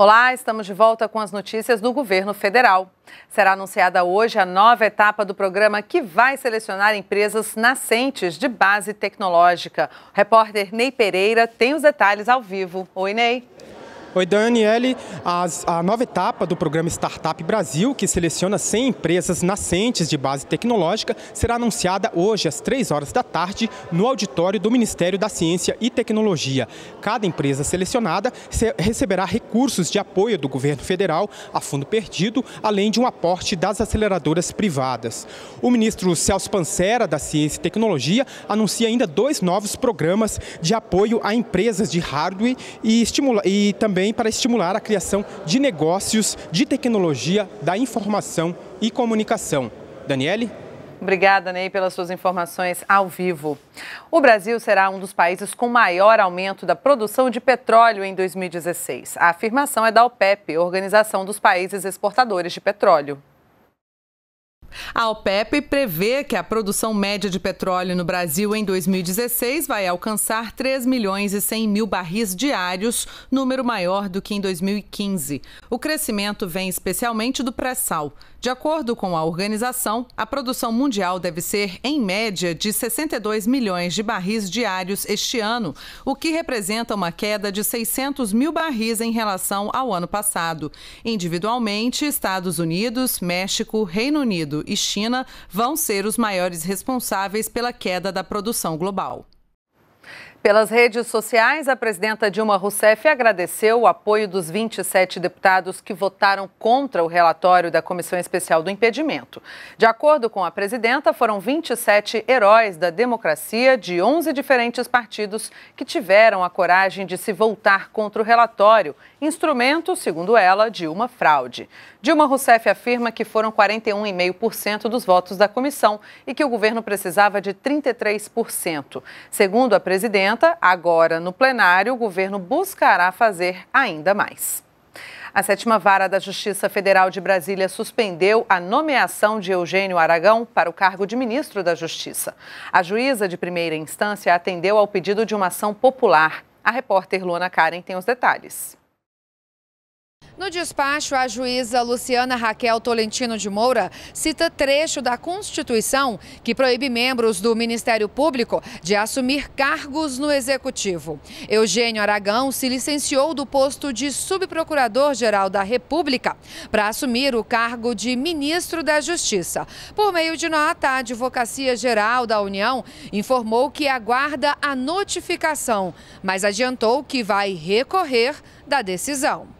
Olá, estamos de volta com as notícias do governo federal. Será anunciada hoje a nova etapa do programa que vai selecionar empresas nascentes de base tecnológica. O repórter Ney Pereira tem os detalhes ao vivo. Oi, Ney. Oi, Daniele. As, a nova etapa do programa Startup Brasil, que seleciona 100 empresas nascentes de base tecnológica, será anunciada hoje às 3 horas da tarde no auditório do Ministério da Ciência e Tecnologia. Cada empresa selecionada receberá recursos de apoio do governo federal a fundo perdido, além de um aporte das aceleradoras privadas. O ministro Celso Pancera, da Ciência e Tecnologia, anuncia ainda dois novos programas de apoio a empresas de hardware e, estimula e também também para estimular a criação de negócios de tecnologia da informação e comunicação. Daniele? Obrigada, Ney, pelas suas informações ao vivo. O Brasil será um dos países com maior aumento da produção de petróleo em 2016. A afirmação é da OPEP, Organização dos Países Exportadores de Petróleo. A OPEP prevê que a produção média de petróleo no Brasil em 2016 vai alcançar 3 milhões e 100 mil barris diários, número maior do que em 2015. O crescimento vem especialmente do pré-sal. De acordo com a organização, a produção mundial deve ser, em média, de 62 milhões de barris diários este ano, o que representa uma queda de 600 mil barris em relação ao ano passado. Individualmente, Estados Unidos, México, Reino Unido e China vão ser os maiores responsáveis pela queda da produção global. Pelas redes sociais, a presidenta Dilma Rousseff agradeceu o apoio dos 27 deputados que votaram contra o relatório da Comissão Especial do Impedimento. De acordo com a presidenta, foram 27 heróis da democracia de 11 diferentes partidos que tiveram a coragem de se voltar contra o relatório, instrumento, segundo ela, de uma fraude. Dilma Rousseff afirma que foram 41,5% dos votos da comissão e que o governo precisava de 33%. Segundo a presidenta, 60, agora no plenário, o governo buscará fazer ainda mais. A sétima vara da Justiça Federal de Brasília suspendeu a nomeação de Eugênio Aragão para o cargo de ministro da Justiça. A juíza de primeira instância atendeu ao pedido de uma ação popular. A repórter Luana Karen tem os detalhes. No despacho, a juíza Luciana Raquel Tolentino de Moura cita trecho da Constituição que proíbe membros do Ministério Público de assumir cargos no Executivo. Eugênio Aragão se licenciou do posto de subprocurador-geral da República para assumir o cargo de ministro da Justiça. Por meio de nota, a Advocacia Geral da União informou que aguarda a notificação, mas adiantou que vai recorrer da decisão.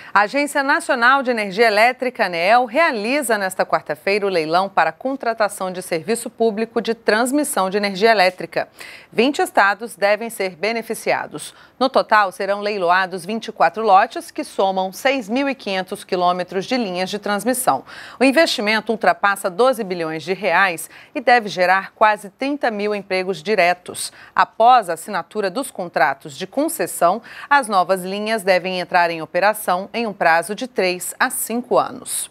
A Agência Nacional de Energia Elétrica, ANEEL, realiza nesta quarta-feira o leilão para contratação de serviço público de transmissão de energia elétrica. 20 estados devem ser beneficiados. No total, serão leiloados 24 lotes que somam 6.500 quilômetros de linhas de transmissão. O investimento ultrapassa 12 bilhões de reais e deve gerar quase 30 mil empregos diretos. Após a assinatura dos contratos de concessão, as novas linhas devem entrar em operação em em um prazo de 3 a 5 anos.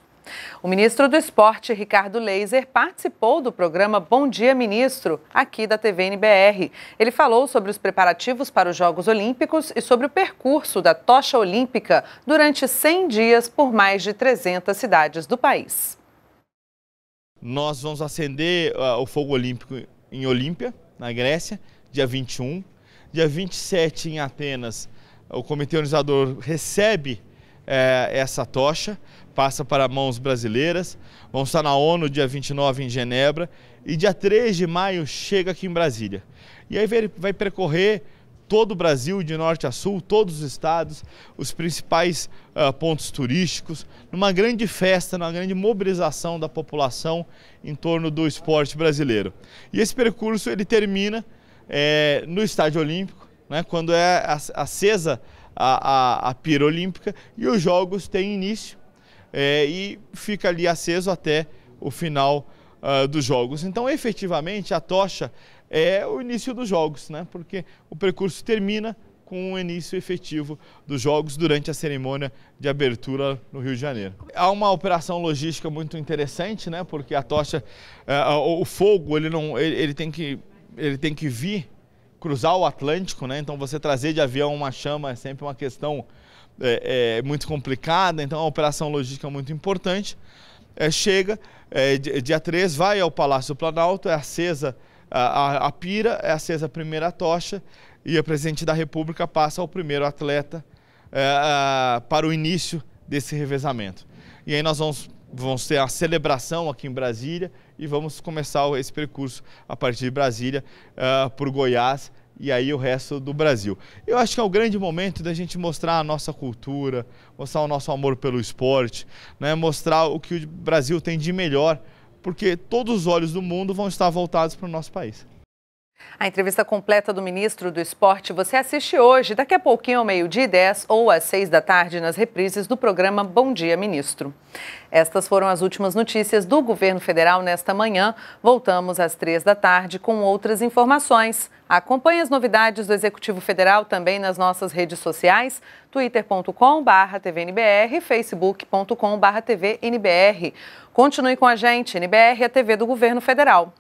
O ministro do Esporte, Ricardo Leiser, participou do programa Bom Dia Ministro, aqui da TV NBR. Ele falou sobre os preparativos para os Jogos Olímpicos e sobre o percurso da tocha olímpica durante 100 dias por mais de 300 cidades do país. Nós vamos acender ah, o fogo olímpico em Olímpia, na Grécia, dia 21. Dia 27, em Atenas, o comitê organizador recebe é, essa tocha, passa para mãos brasileiras. Vão estar na ONU dia 29 em Genebra e dia 3 de maio chega aqui em Brasília. E aí vai, vai percorrer todo o Brasil, de norte a sul, todos os estados, os principais uh, pontos turísticos, numa grande festa, numa grande mobilização da população em torno do esporte brasileiro. E esse percurso ele termina é, no Estádio Olímpico, né, quando é acesa a, a, a pira olímpica e os jogos têm início é, e fica ali aceso até o final uh, dos jogos. Então, efetivamente, a tocha é o início dos jogos, né? porque o percurso termina com o início efetivo dos jogos durante a cerimônia de abertura no Rio de Janeiro. Há uma operação logística muito interessante, né? porque a tocha, uh, o fogo, ele, não, ele, ele, tem que, ele tem que vir cruzar o Atlântico, né? Então você trazer de avião uma chama é sempre uma questão é, é, muito complicada, então a operação logística é muito importante. É, chega, é, dia 3 vai ao Palácio do Planalto, é acesa a, a, a pira, é acesa a primeira tocha e o presidente da República passa ao primeiro atleta é, para o início desse revezamento. E aí nós vamos vamos ter a celebração aqui em Brasília e vamos começar esse percurso a partir de Brasília uh, por Goiás e aí o resto do Brasil. Eu acho que é o grande momento da gente mostrar a nossa cultura, mostrar o nosso amor pelo esporte, né? mostrar o que o Brasil tem de melhor, porque todos os olhos do mundo vão estar voltados para o nosso país. A entrevista completa do ministro do Esporte você assiste hoje, daqui a pouquinho, ao meio-dia e 10 ou às 6 da tarde, nas reprises do programa Bom Dia Ministro. Estas foram as últimas notícias do governo federal nesta manhã. Voltamos às 3 da tarde com outras informações. Acompanhe as novidades do Executivo Federal também nas nossas redes sociais, twitter.com/tvnbr e facebook.com/tvnbr. Continue com a gente, NBR, a TV do Governo Federal.